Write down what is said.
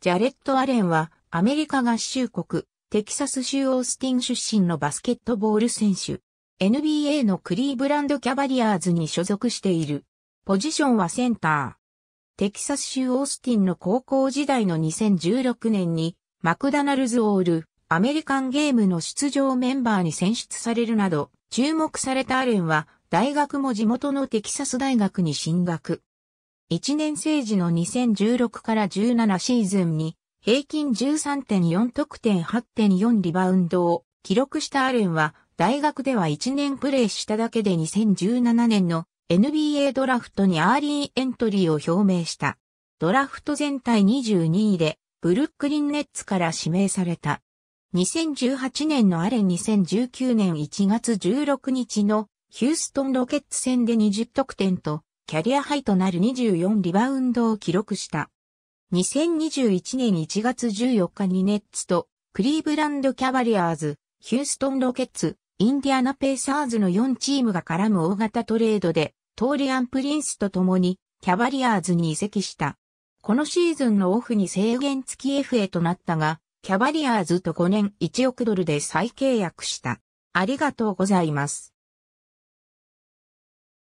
ジャレット・アレンはアメリカ合衆国テキサス州オースティン出身のバスケットボール選手。NBA のクリーブランドキャバリアーズに所属している。ポジションはセンター。テキサス州オースティンの高校時代の2016年にマクダナルズ・オール、アメリカンゲームの出場メンバーに選出されるなど、注目されたアレンは大学も地元のテキサス大学に進学。1年生時の2016から17シーズンに平均13.4得点8.4リバウンドを記録したアレンは大学では1年プレーしただけで2017年の NBA ドラフトにアーリーエントリーを表明した。ドラフト全体22位でブルックリンネッツから指名された。2018年のアレン2019年1月16日のヒューストンロケッツ戦で20得点とキャリアハイとなる24リバウンドを記録した。2021年1月14日にネッツと、クリーブランドキャバリアーズ、ヒューストンロケッツ、インディアナペーサーズの4チームが絡む大型トレードで、トーリアン・プリンスと共に、キャバリアーズに移籍した。このシーズンのオフに制限付き FA となったが、キャバリアーズと5年1億ドルで再契約した。ありがとうございます。